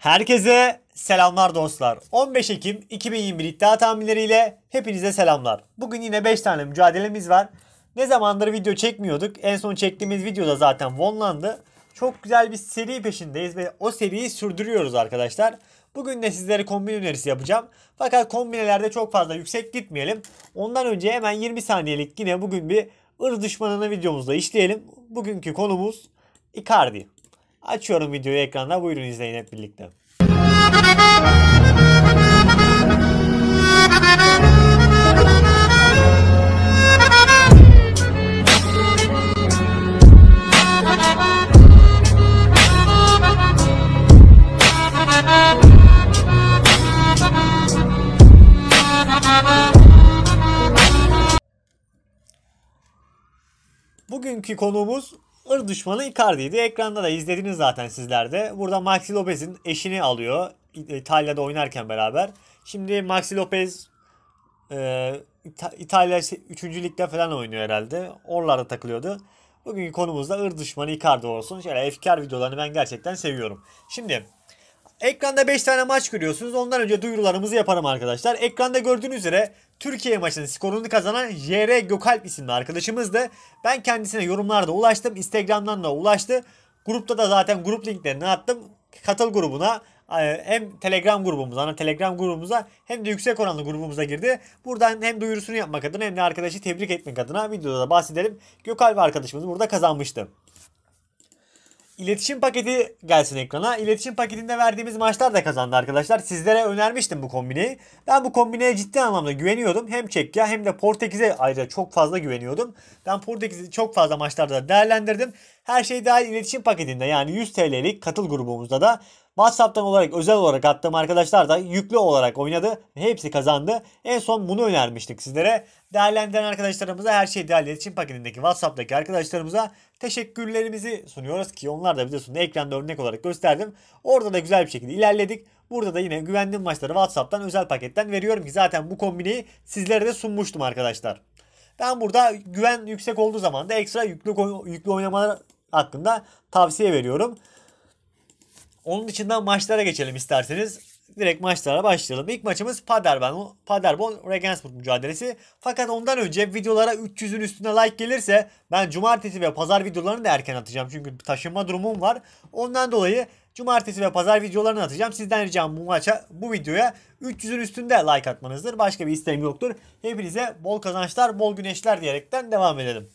Herkese selamlar dostlar. 15 Ekim 2021 iddia tahminleriyle hepinize selamlar. Bugün yine 5 tane mücadelemiz var. Ne zamandır video çekmiyorduk. En son çektiğimiz videoda zaten Vonlandı. Çok güzel bir seri peşindeyiz ve o seriyi sürdürüyoruz arkadaşlar. Bugün de sizlere kombin önerisi yapacağım. Fakat kombinelerde çok fazla yüksek gitmeyelim. Ondan önce hemen 20 saniyelik yine bugün bir ır düşmanını videomuzda işleyelim. Bugünkü konumuz Icardi. Açıyorum videoyu ekranda buyurun izleyin hep birlikte. Bugünkü konuğumuz ır düşmanı Icardi'ydi. Ekranda da izlediniz zaten sizlerde. Burada Maxi Lopez'in eşini alıyor. E, İtalya'da oynarken beraber. Şimdi Maxi Lopez e, İtalya 3. ligde falan oynuyor herhalde. Oralarda takılıyordu. Bugünkü konumuzda ır düşmanı Icardi olsun. Şöyle efkar videolarını ben gerçekten seviyorum. Şimdi ekranda 5 tane maç görüyorsunuz. Ondan önce duyurularımızı yaparım arkadaşlar. Ekranda gördüğünüz üzere Türkiye maçının skorunu kazanan JR Gökalp isimli arkadaşımızdı. Ben kendisine yorumlarda ulaştım. Instagram'dan da ulaştı. Grupta da zaten grup linklerini attım. Katıl grubuna e, hem Telegram grubumuza, ana Telegram grubumuza hem de yüksek oranlı grubumuza girdi. Buradan hem duyurusunu yapmak adına hem de arkadaşı tebrik etmek adına videoda da bahsedelim. Gökalp arkadaşımız burada kazanmıştı. İletişim paketi gelsin ekrana. İletişim paketinde verdiğimiz maçlar da kazandı arkadaşlar. Sizlere önermiştim bu kombini. Ben bu kombineye ciddi anlamda güveniyordum. Hem Çekya hem de Portekiz'e ayrıca çok fazla güveniyordum. Ben Portekiz'i çok fazla maçlarda değerlendirdim. Her şey dahil iletişim paketinde yani 100 TL'lik katıl grubumuzda da WhatsApp'tan olarak özel olarak attığım arkadaşlar da yüklü olarak oynadı. Hepsi kazandı. En son bunu önermiştik sizlere. Değerlendiren arkadaşlarımıza her şeyi değerli için paketindeki WhatsApp'taki arkadaşlarımıza teşekkürlerimizi sunuyoruz ki onlar da bize sundu. ekranda örnek olarak gösterdim. Orada da güzel bir şekilde ilerledik. Burada da yine güvendiğim maçları WhatsApp'tan özel paketten veriyorum ki zaten bu kombineyi sizlere de sunmuştum arkadaşlar. Ben burada güven yüksek olduğu zaman da ekstra yüklü, yüklü oynamalar hakkında tavsiye veriyorum. Onun dışında maçlara geçelim isterseniz. Direkt maçlara başlayalım. İlk maçımız Paderborn, Paderborn Regensburg mücadelesi. Fakat ondan önce videolara 300'ün üstüne like gelirse ben cumartesi ve pazar videolarını da erken atacağım. Çünkü taşınma durumum var. Ondan dolayı cumartesi ve pazar videolarını atacağım. Sizden ricam bu maça, bu videoya 300'ün üstünde like atmanızdır. Başka bir isteğim yoktur. Hepinize bol kazançlar, bol güneşler diyerekten devam edelim.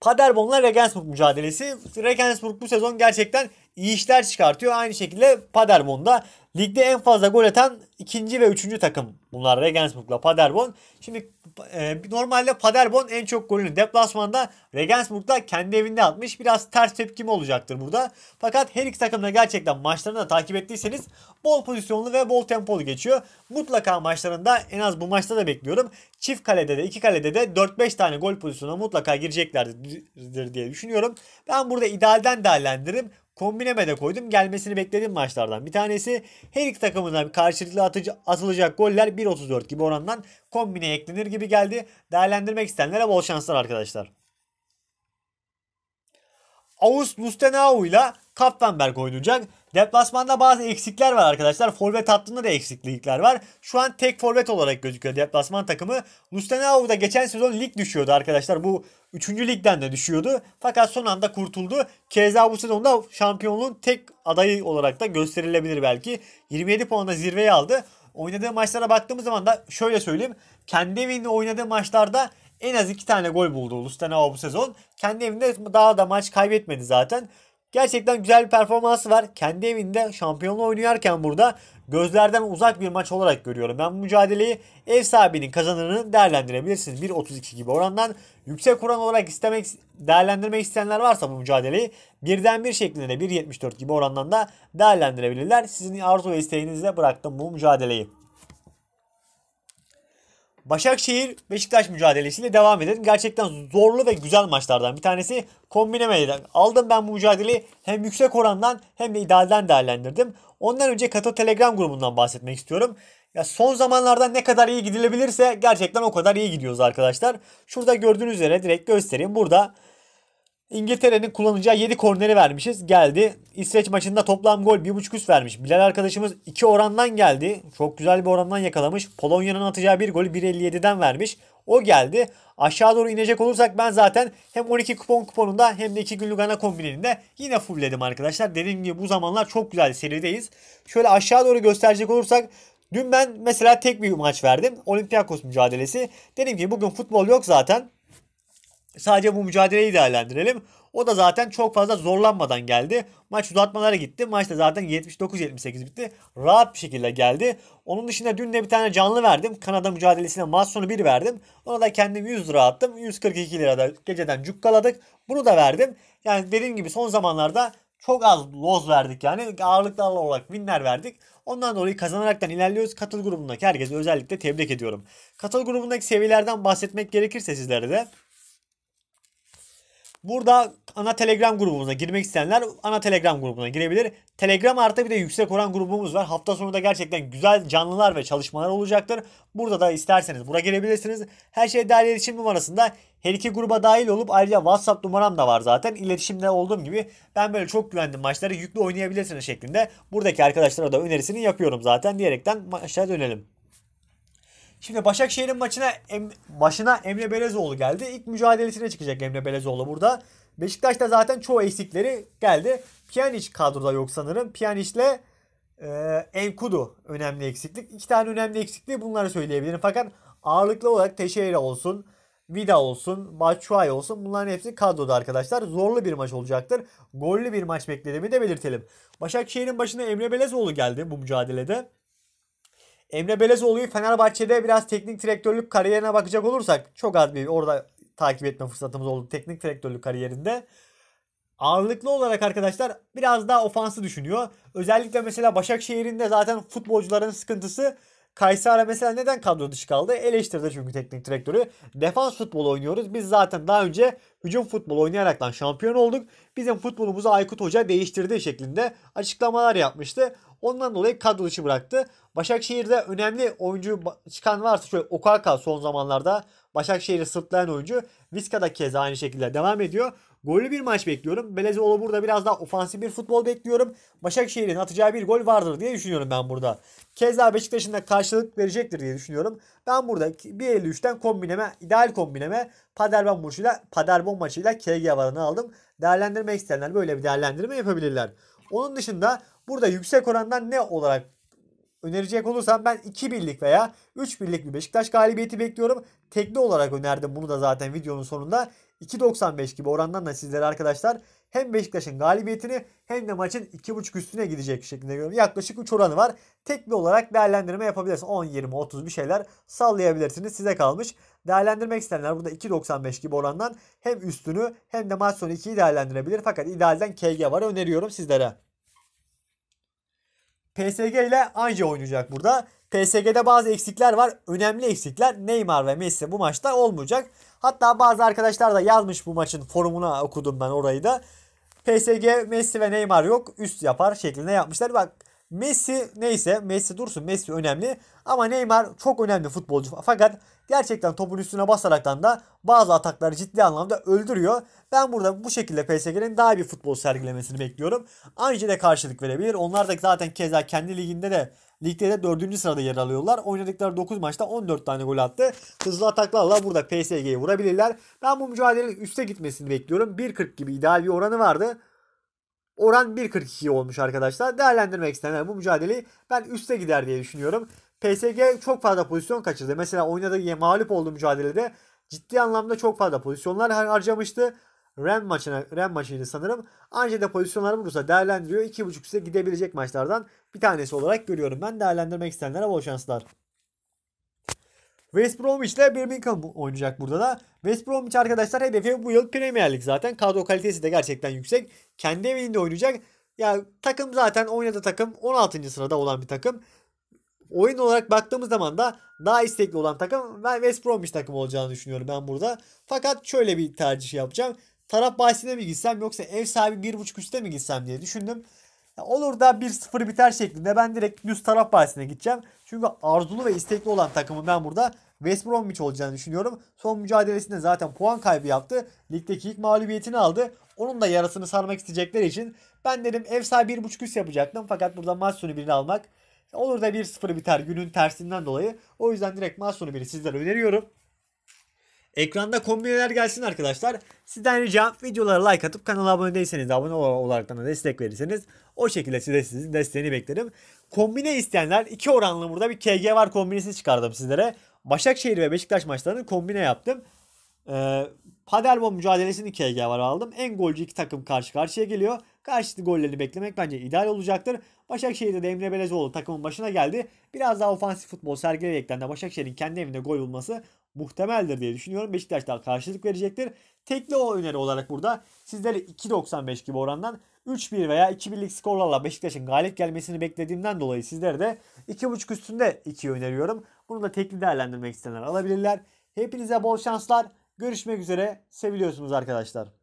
Paderborn'la Regensburg mücadelesi. Regensburg bu sezon gerçekten iyi işler çıkartıyor. Aynı şekilde Paderborn da ligde en fazla gol atan ikinci ve üçüncü takım bunlar Regensburg'la Paderborn. Şimdi e, normalde Paderborn en çok golünü deplasmanda Regensburg'la kendi evinde atmış. Biraz ters tepki mi olacaktır burada. Fakat her iki takım da gerçekten maçlarını da takip ettiyseniz bol pozisyonlu ve bol tempolu geçiyor. Mutlaka maçlarında en az bu maçta da bekliyorum. Çift kalede de iki kalede de 4-5 tane gol pozisyonuna mutlaka gireceklerdir diye düşünüyorum. Ben burada idealden değerlendiririm. Kombineme de koydum. Gelmesini bekledim maçlardan bir tanesi. Her iki takımından karşılıklı atıcı, atılacak goller 1.34 gibi orandan kombine eklenir gibi geldi. Değerlendirmek isteyenlere bol şanslar arkadaşlar. Ağustos Lustenau ile Kapfenberg oynayacak. Deplasmanda bazı eksikler var arkadaşlar. Forvet hattında da eksiklikler var. Şu an tek forvet olarak gözüküyor deplasman takımı. Lustenau da geçen sezon lig düşüyordu arkadaşlar. Bu 3. ligden de düşüyordu. Fakat son anda kurtuldu. Keza bu sezonda şampiyonluğun tek adayı olarak da gösterilebilir belki. 27 puanla zirveyi aldı. Oynadığı maçlara baktığımız zaman da şöyle söyleyeyim. Kendi evinde oynadığı maçlarda en az 2 tane gol buldu Lustenau bu sezon. Kendi evinde daha da maç kaybetmedi zaten. Gerçekten güzel bir performansı var. Kendi evinde şampiyonla oynuyorken burada gözlerden uzak bir maç olarak görüyorum. Ben bu mücadeleyi ev sahibinin kazanırını değerlendirebilirsiniz. 1.32 gibi orandan yüksek oran olarak istemek değerlendirmek isteyenler varsa bu mücadeleyi birden bir şeklinde 1.74 gibi orandan da değerlendirebilirler. Sizin arzu ve isteğinizle bıraktım bu mücadeleyi. Başakşehir Beşiktaş mücadelesiyle devam edelim. Gerçekten zorlu ve güzel maçlardan bir tanesi kombinemeden. Aldım ben bu mücadeleyi hem yüksek orandan hem de idealden değerlendirdim. Ondan önce Kato Telegram grubundan bahsetmek istiyorum. Ya son zamanlarda ne kadar iyi gidilebilirse gerçekten o kadar iyi gidiyoruz arkadaşlar. Şurada gördüğünüz üzere direkt göstereyim. Burada İngiltere'nin kullanacağı 7 korneri vermişiz. Geldi. İsveç maçında toplam gol 1.5 üst vermiş. Bilal arkadaşımız 2 orandan geldi. Çok güzel bir orandan yakalamış. Polonya'nın atacağı bir golü 1.57'den vermiş. O geldi. Aşağı doğru inecek olursak ben zaten hem 12 kupon kuponunda hem de 2 günlük ana kombininde yine fullledim arkadaşlar. Dediğim gibi bu zamanlar çok güzel serideyiz. Şöyle aşağı doğru gösterecek olursak dün ben mesela tek bir maç verdim. Olympiakos mücadelesi. Dedim ki bugün futbol yok zaten. Sadece bu mücadeleyi değerlendirelim. O da zaten çok fazla zorlanmadan geldi. Maç uzatmalara gitti. Maç da zaten 79-78 bitti. Rahat bir şekilde geldi. Onun dışında dün de bir tane canlı verdim. Kanada mücadelesine maç sonu 1 verdim. Ona da kendim 100 lira attım. 142 lira da geceden cukkaladık. Bunu da verdim. Yani dediğim gibi son zamanlarda çok az loz verdik yani. Ağırlıklarla olarak winler verdik. Ondan dolayı kazanaraktan ilerliyoruz. Katıl grubundaki herkese özellikle tebrik ediyorum. Katıl grubundaki seviyelerden bahsetmek gerekirse sizlere de Burada ana Telegram grubumuza girmek isteyenler ana Telegram grubuna girebilir. Telegram artı bir de yüksek oran grubumuz var. Hafta sonu da gerçekten güzel canlılar ve çalışmalar olacaktır. Burada da isterseniz buraya gelebilirsiniz Her şey değerli iletişim numarasında her iki gruba dahil olup ayrıca WhatsApp numaram da var zaten. İletişimde olduğum gibi ben böyle çok güvendim maçları yüklü oynayabilirsiniz şeklinde. Buradaki arkadaşlara da önerisini yapıyorum zaten diyerekten maçlara dönelim. Şimdi Başakşehir'in maçına em, başına Emre Belezoğlu geldi. İlk mücadelesine çıkacak Emre Belezoğlu burada. Beşiktaş'ta zaten çoğu eksikleri geldi. Pjanic kadroda yok sanırım. Pjanic'le e, Enkudu önemli eksiklik. İki tane önemli eksikliği bunları söyleyebilirim. Fakat ağırlıklı olarak Teşeira olsun, Vida olsun, Batshuayi olsun bunların hepsi kadroda arkadaşlar. Zorlu bir maç olacaktır. Gollü bir maç beklediğimi de belirtelim. Başakşehir'in başına Emre Belezoğlu geldi bu mücadelede. Emre Belezoğlu'yu Fenerbahçe'de biraz teknik direktörlük kariyerine bakacak olursak çok az bir orada takip etme fırsatımız oldu teknik direktörlük kariyerinde. Ağırlıklı olarak arkadaşlar biraz daha ofansı düşünüyor. Özellikle mesela Başakşehir'in de zaten futbolcuların sıkıntısı Kayseri mesela neden kadro dışı kaldı? Eleştirdi çünkü teknik direktörü. Defans futbolu oynuyoruz. Biz zaten daha önce hücum futbolu oynayaraktan şampiyon olduk. Bizim futbolumuzu Aykut Hoca değiştirdi şeklinde açıklamalar yapmıştı. Ondan dolayı kadro dışı bıraktı. Başakşehir'de önemli oyuncu çıkan varsa şöyle Okaka son zamanlarda Başakşehir'i sırtlayan oyuncu. Viska da keza aynı şekilde devam ediyor. Gollü bir maç bekliyorum. Belezoğlu burada biraz daha ofansif bir futbol bekliyorum. Başakşehir'in atacağı bir gol vardır diye düşünüyorum ben burada. Keza Beşiktaş'ın da karşılık verecektir diye düşünüyorum. Ben burada 1.53'ten kombineme, ideal kombineme paderbon maçıyla, paderbon maçıyla KG varını aldım. Değerlendirmek isteyenler böyle bir değerlendirme yapabilirler. Onun dışında Burada yüksek orandan ne olarak önerecek olursam ben 2 birlik veya 3 birlik bir Beşiktaş galibiyeti bekliyorum. Tekli olarak önerdim bunu da zaten videonun sonunda. 2.95 gibi orandan da sizlere arkadaşlar hem Beşiktaş'ın galibiyetini hem de maçın 2.5 üstüne gidecek şeklinde görüyorum. Yaklaşık 3 oranı var. Tekli olarak değerlendirme yapabilirsiniz. 10, 20, 30 bir şeyler sallayabilirsiniz. Size kalmış. Değerlendirmek isteyenler burada 2.95 gibi orandan hem üstünü hem de maç sonu 2'yi değerlendirebilir. Fakat idealden KG var öneriyorum sizlere. PSG ile anca oynayacak burada. PSG'de bazı eksikler var. Önemli eksikler. Neymar ve Messi bu maçta olmayacak. Hatta bazı arkadaşlar da yazmış bu maçın forumuna okudum ben orayı da. PSG, Messi ve Neymar yok. Üst yapar şeklinde yapmışlar. Bak Messi neyse Messi dursun Messi önemli ama Neymar çok önemli futbolcu fakat gerçekten topun üstüne basaraktan da bazı atakları ciddi anlamda öldürüyor. Ben burada bu şekilde PSG'nin daha bir futbol sergilemesini bekliyorum. Ayrıca de karşılık verebilir. Onlar da zaten keza kendi liginde de ligde de 4. sırada yer alıyorlar. Oynadıkları 9 maçta 14 tane gol attı. Hızlı ataklarla burada PSG'yi vurabilirler. Ben bu mücadelenin üste gitmesini bekliyorum. 1.40 gibi ideal bir oranı vardı. Oran 1.42 olmuş arkadaşlar. Değerlendirmek istenen bu mücadeleyi ben üste gider diye düşünüyorum. PSG çok fazla pozisyon kaçırdı. Mesela oynadığı mağlup olduğu mücadelede ciddi anlamda çok fazla pozisyonlar harcamıştı. Ren maçına Ren maçıydı sanırım. ancak de pozisyonları bulursa değerlendiriyor. 2.5 size gidebilecek maçlardan bir tanesi olarak görüyorum. Ben değerlendirmek isteyenlere bol şanslar. West Bromwich Bromwich'le Birmingham oynayacak burada da. West Bromwich arkadaşlar hedefi bu yıl Premier Lig zaten. Kadro kalitesi de gerçekten yüksek. Kendi evinde oynayacak. Ya yani takım zaten oynadığı takım 16. sırada olan bir takım. Oyun olarak baktığımız zaman da daha istekli olan takım ben West Bromwich takım olacağını düşünüyorum ben burada. Fakat şöyle bir tercih yapacağım. Taraf bahsine mi gitsem yoksa ev sahibi 1.5 üstte mi gitsem diye düşündüm. Olur da 1-0 biter şeklinde ben direkt düz taraf bahisine gideceğim. Çünkü arzulu ve istekli olan takımım ben burada West Bromwich olacağını düşünüyorum. Son mücadelesinde zaten puan kaybı yaptı. Ligdeki ilk mağlubiyetini aldı. Onun da yarasını sarmak isteyecekleri için ben dedim ev sahibi 1.5 üst yapacaktım. Fakat burada maç sonu birini almak olur da 1-0 biter günün tersinden dolayı. O yüzden direkt maç sonu biri sizlere öneriyorum. Ekranda kombineler gelsin arkadaşlar. Sizden ricam videolara like atıp kanala abone değilseniz abone olarak da destek verirseniz o şekilde size sizin desteğini beklerim. Kombine isteyenler iki oranlı burada bir KG var kombinesi çıkardım sizlere. Başakşehir ve Beşiktaş maçlarını kombine yaptım. Ee, Paderborn mücadelesini KG var aldım. En golcü iki takım karşı karşıya geliyor. Karşılıklı gollerini beklemek bence ideal olacaktır. Başakşehir'de de Emre Belezoğlu takımın başına geldi. Biraz daha ofansif futbol sergileyerekten de Başakşehir'in kendi evinde gol bulması muhtemeldir diye düşünüyorum. Beşiktaş daha karşılık verecektir. Tekli o öneri olarak burada sizlere 2.95 gibi orandan 3-1 veya 2-1'lik skorlarla Beşiktaş'ın galip gelmesini beklediğimden dolayı sizlere de 2.5 üstünde 2 öneriyorum. Bunu da tekli değerlendirmek isteyenler alabilirler. Hepinize bol şanslar. Görüşmek üzere. Seviliyorsunuz arkadaşlar.